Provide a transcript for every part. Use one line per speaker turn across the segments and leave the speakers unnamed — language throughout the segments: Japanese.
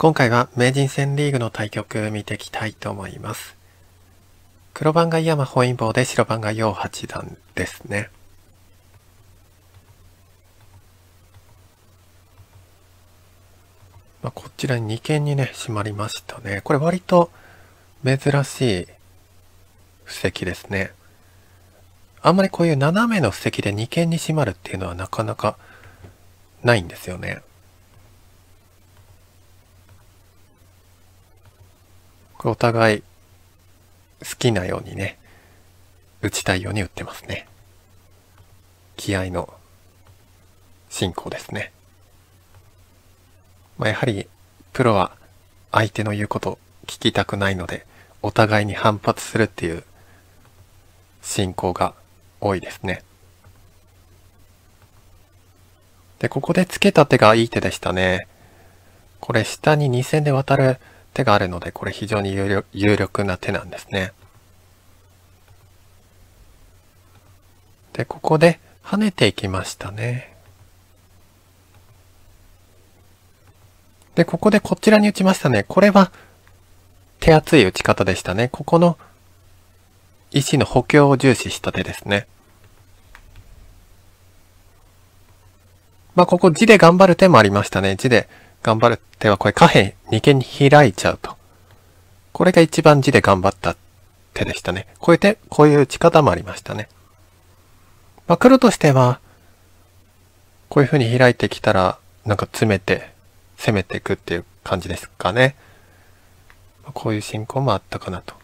今回は名人戦リーグの対局見ていきたいと思います。黒番が井山本因坊で白番が楊八段ですね。まあ、こちらに二間にね、閉まりましたね。これ割と珍しい布石ですね。あんまりこういう斜めの布石で二間に閉まるっていうのはなかなかないんですよね。お互い好きなようにね、打ちたいように打ってますね。気合の進行ですね。まあ、やはりプロは相手の言うこと聞きたくないので、お互いに反発するっていう進行が多いですね。で、ここでつけた手がいい手でしたね。これ下に2線で渡る手があるので、これ非常に有力な手なんですね。で、ここで跳ねていきましたね。で、ここでこちらに打ちましたね。これは手厚い打ち方でしたね。ここの石の補強を重視した手ですね。まあ、ここ地で頑張る手もありましたね。地で頑張る手はこれ下辺二間に開いちゃうと。これが一番字で頑張った手でしたね。こういう手、こういう打ち方もありましたね。まあ、黒としては、こういうふうに開いてきたら、なんか詰めて、攻めていくっていう感じですかね。こういう進行もあったかなと。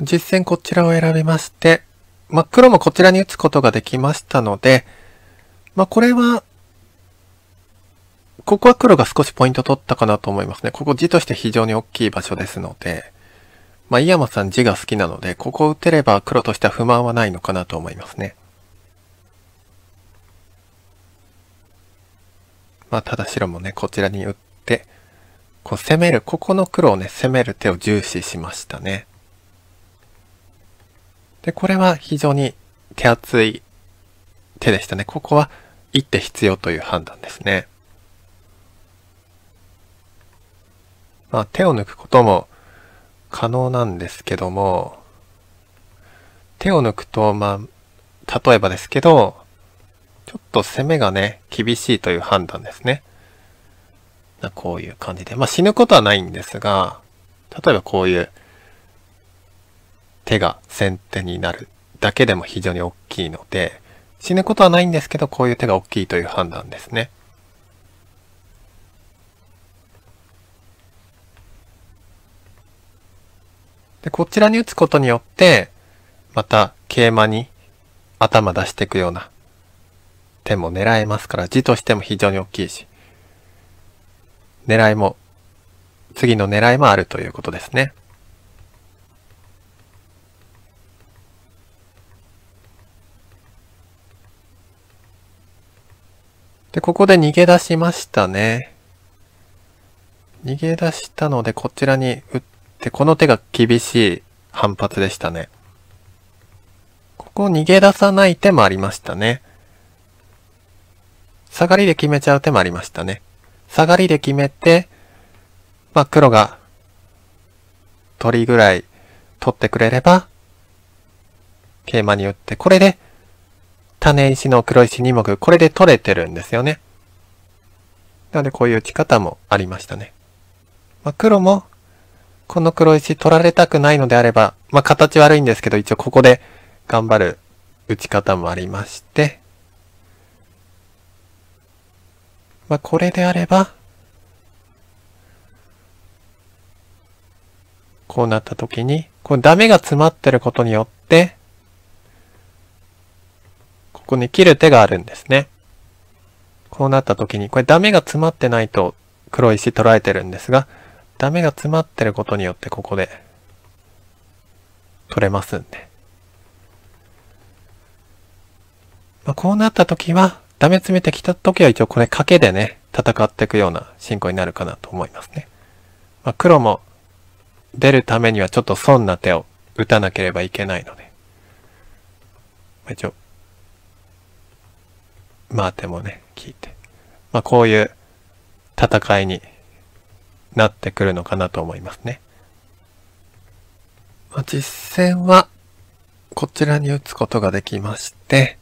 実戦こちらを選びまして、まあ、黒もこちらに打つことができましたので、まあ、これは、ここは黒が少しポイント取ったかなと思いますね。ここ地として非常に大きい場所ですので、まあ、井山さん地が好きなので、ここを打てれば黒としては不満はないのかなと思いますね。まあ、ただ白もね、こちらに打って、こう攻める、ここの黒をね、攻める手を重視しましたね。で、これは非常に手厚い手でしたね。ここは一手必要という判断ですね。まあ手を抜くことも可能なんですけども、手を抜くと、まあ、例えばですけど、ちょっと攻めがね、厳しいという判断ですね。こういう感じで。まあ死ぬことはないんですが、例えばこういう手が先手になるだけでも非常に大きいので、死ぬことはないんですけど、こういう手が大きいという判断ですね。で、こちらに打つことによって、また桂馬に頭出していくような手も狙えますから、地としても非常に大きいし、狙いも、次の狙いもあるということですね。で、ここで逃げ出しましたね。逃げ出したので、こちらに打って、この手が厳しい反発でしたね。ここ逃げ出さない手もありましたね。下がりで決めちゃう手もありましたね。下がりで決めて、まあ、黒が取りぐらい取ってくれれば、桂馬に打って、これで種石の黒石2目、これで取れてるんですよね。なのでこういう打ち方もありましたね。まあ、黒も、この黒石取られたくないのであれば、まあ、形悪いんですけど、一応ここで頑張る打ち方もありまして、まあ、これであれば、こうなった時に、こうダメが詰まってることによって、ここに切る手があるんですね。こうなった時に、これダメが詰まってないと黒石捉えてるんですが、ダメが詰まってることによってここで取れますんで。まあ、こうなった時は、ダメ詰めてきた時は一応これ賭けでね、戦っていくような進行になるかなと思いますね。まあ、黒も出るためにはちょっと損な手を打たなければいけないので。一応まあでもね、聞いて。まあこういう戦いになってくるのかなと思いますね。まあ、実戦はこちらに打つことができまして、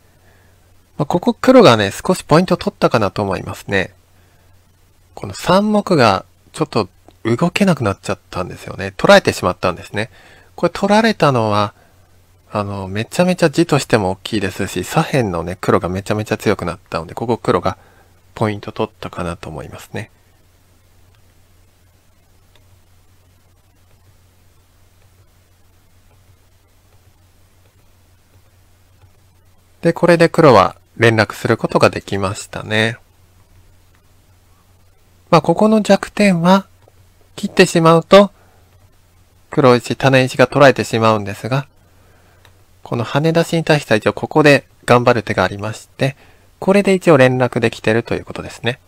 まあ、ここ黒がね、少しポイント取ったかなと思いますね。この3目がちょっと動けなくなっちゃったんですよね。取られてしまったんですね。これ取られたのは、あの、めちゃめちゃ地としても大きいですし、左辺のね、黒がめちゃめちゃ強くなったので、ここ黒がポイント取ったかなと思いますね。で、これで黒は連絡することができましたね。まあ、ここの弱点は、切ってしまうと、黒石、種石が取られてしまうんですが、この跳ね出しに対して一応ここで頑張る手がありまして、これで一応連絡できてるということですね。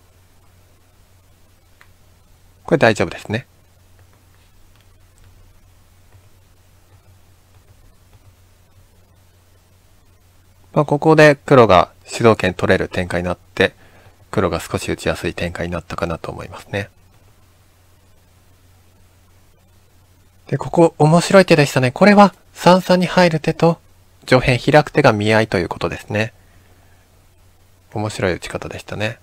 これ大丈夫ですね。まあ、ここで黒が主導権取れる展開になって、黒が少し打ちやすい展開になったかなと思いますね。で、ここ面白い手でしたね。これは三々に入る手と上辺開く手が見合いということですね。面白い打ち方でしたね。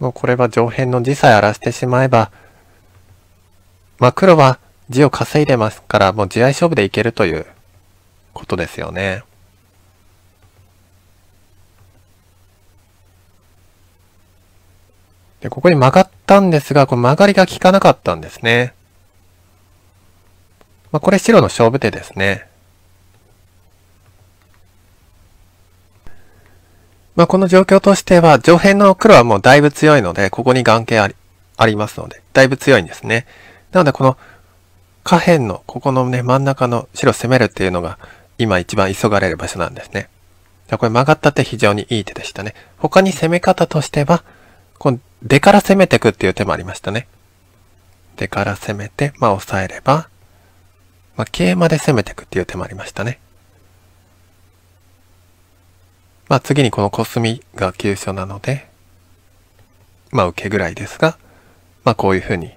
もうこれは上辺の字さえ荒らしてしまえば、まあ黒は字を稼いでますから、もう地合い勝負でいけるということですよね。で、ここに曲がったんですが、この曲がりが効かなかったんですね。まあ、これ白の勝負手ですね。まあ、この状況としては、上辺の黒はもうだいぶ強いので、ここに眼形あり、ありますので、だいぶ強いんですね。なので、この下辺の、ここのね、真ん中の白攻めるっていうのが、今一番急がれる場所なんですね。これ曲がった手非常にいい手でしたね。他に攻め方としては、この出から攻めていくっていう手もありましたね。出から攻めて、まあ抑えれば、まあ桂馬で攻めていくっていう手もありましたね。まあ次にこのコスミが急所なので、まあ受けぐらいですが、まあこういうふうに。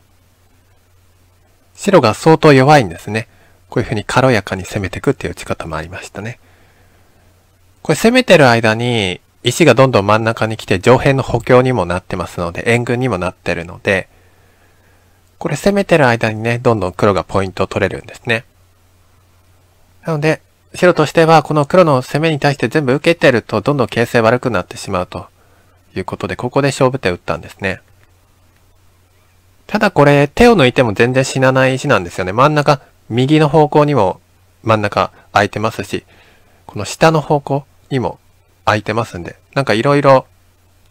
白が相当弱いんですね。こういうふうに軽やかに攻めていくっていう打ち方もありましたね。これ攻めてる間に、石がどんどん真ん中に来て上辺の補強にもなってますので、援軍にもなってるので、これ攻めてる間にね、どんどん黒がポイントを取れるんですね。なので、白としてはこの黒の攻めに対して全部受けてるとどんどん形勢悪くなってしまうということで、ここで勝負手を打ったんですね。ただこれ、手を抜いても全然死なない石なんですよね。真ん中、右の方向にも真ん中空いてますし、この下の方向にも空いてますんで、なんかいろいろ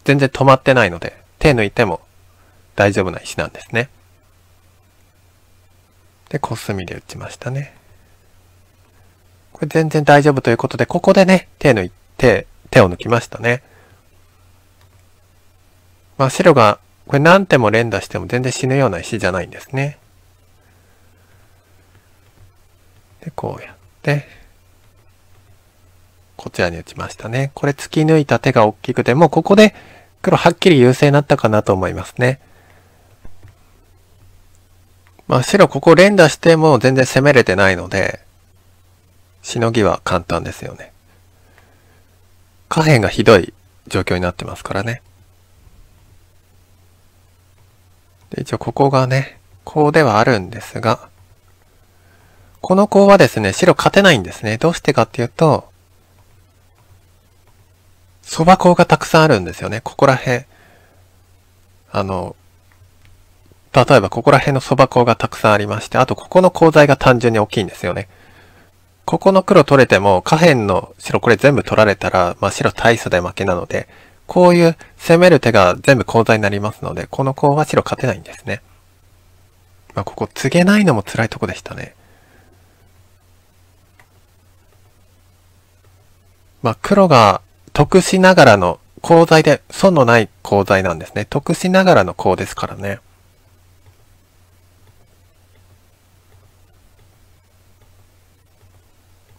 全然止まってないので、手抜いても大丈夫な石なんですね。で、コスミで打ちましたね。これ全然大丈夫ということで、ここでね、手抜いて、手を抜きましたね。まあ白が、これ何手も連打しても全然死ぬような石じゃないんですね。で、こうやって。こちらに打ちましたね。これ突き抜いた手が大きくて、もうここで黒はっきり優勢になったかなと思いますね。まあ白ここ連打しても全然攻めれてないので、しのぎは簡単ですよね。下辺がひどい状況になってますからね。で一応ここがね、コウではあるんですが、このコウはですね、白勝てないんですね。どうしてかっていうと、蕎麦粉がたくさんあるんですよね。ここら辺。あの、例えばここら辺の蕎麦粉がたくさんありまして、あとここの鋼材が単純に大きいんですよね。ここの黒取れても下辺の白これ全部取られたら、まあ、白大差で負けなので、こういう攻める手が全部鋼材になりますので、このコウは白勝てないんですね。まあ、ここ告げないのも辛いとこでしたね。まあ、黒が得しながらの功罪で、損のない功罪なんですね。得しながらの功ですからね。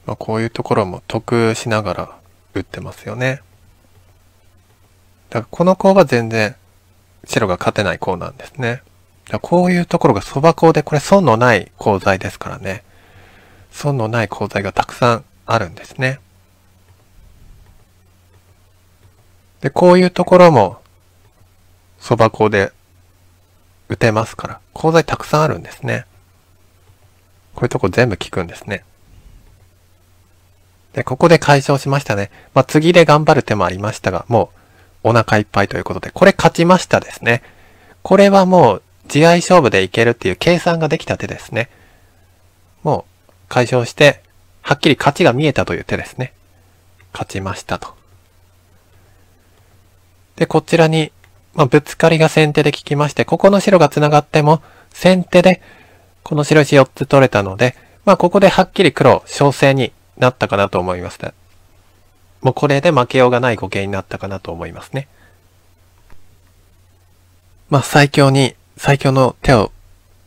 まあ、こういうところも得しながら打ってますよね。だからこのコウは全然白が勝てないコウなんですね。だこういうところがそばコウでこれ損のないコウ材ですからね。損のないコウ材がたくさんあるんですね。で、こういうところも、そば粉で打てますから、鉱材たくさんあるんですね。こういうとこ全部効くんですね。で、ここで解消しましたね。まあ、次で頑張る手もありましたが、もうお腹いっぱいということで、これ勝ちましたですね。これはもう、地合勝負でいけるっていう計算ができた手ですね。もう、解消して、はっきり勝ちが見えたという手ですね。勝ちましたと。で、こちらに、まあ、ぶつかりが先手で効きまして、ここの白が繋がっても、先手で、この白石4つ取れたので、まあ、ここではっきり黒、小勢になったかなと思います。もうこれで負けようがない語形になったかなと思いますね。まあ、最強に、最強の手を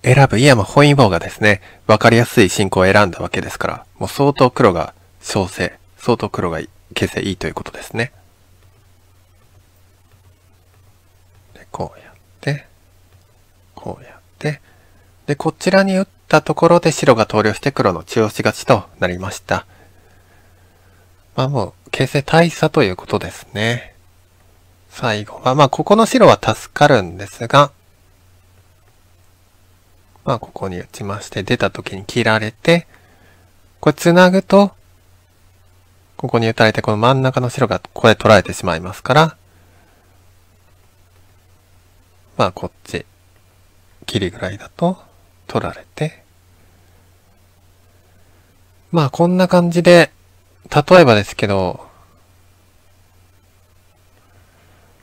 選ぶ、いや、まあ、本因坊がですね、わかりやすい進行を選んだわけですから、もう相当黒が小勢、相当黒が形勢いいということですね。こうやって、こうやって、で、こちらに打ったところで白が投了して黒の中押し勝ちとなりました。まあもう、形勢大差ということですね。最後は、まあここの白は助かるんですが、まあここに打ちまして出た時に切られて、これ繋ぐと、ここに打たれてこの真ん中の白がここで取られてしまいますから、まあこっち切りぐらいだと取られてまあこんな感じで例えばですけど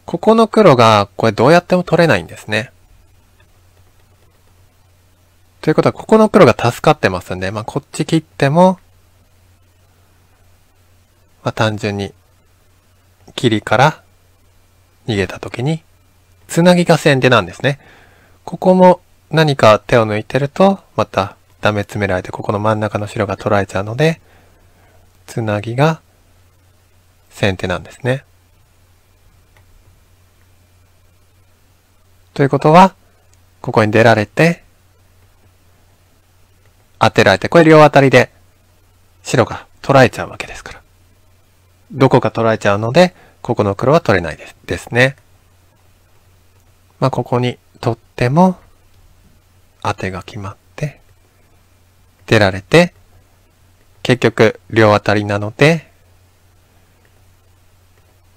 ここの黒がこれどうやっても取れないんですねということはここの黒が助かってますんでまあこっち切ってもまあ単純に切りから逃げた時につなぎが先手なんですね。ここも何か手を抜いてると、またダメ詰められて、ここの真ん中の白が取られちゃうので、つなぎが先手なんですね。ということは、ここに出られて、当てられて、これ両当たりで白が取られちゃうわけですから。どこか取られちゃうので、ここの黒は取れないですですね。まあ、ここに取っても、当てが決まって、出られて、結局、両当たりなので、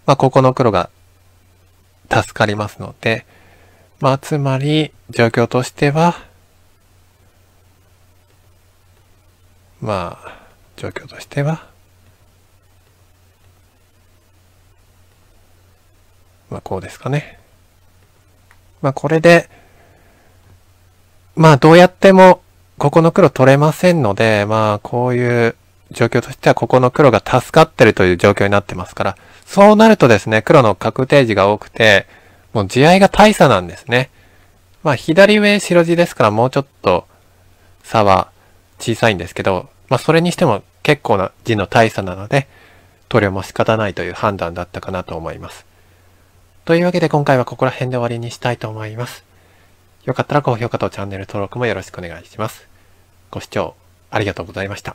まあ、ここの黒が助かりますので、まあ、つまり、状況としては、まあ、状況としては、まあ、こうですかね。まあこれで、まあどうやってもここの黒取れませんので、まあこういう状況としてはここの黒が助かってるという状況になってますから、そうなるとですね、黒の確定地が多くて、もう地合いが大差なんですね。まあ左上白地ですからもうちょっと差は小さいんですけど、まあそれにしても結構な字の大差なので、塗料も仕方ないという判断だったかなと思います。というわけで今回はここら辺で終わりにしたいと思います。よかったら高評価とチャンネル登録もよろしくお願いします。ご視聴ありがとうございました。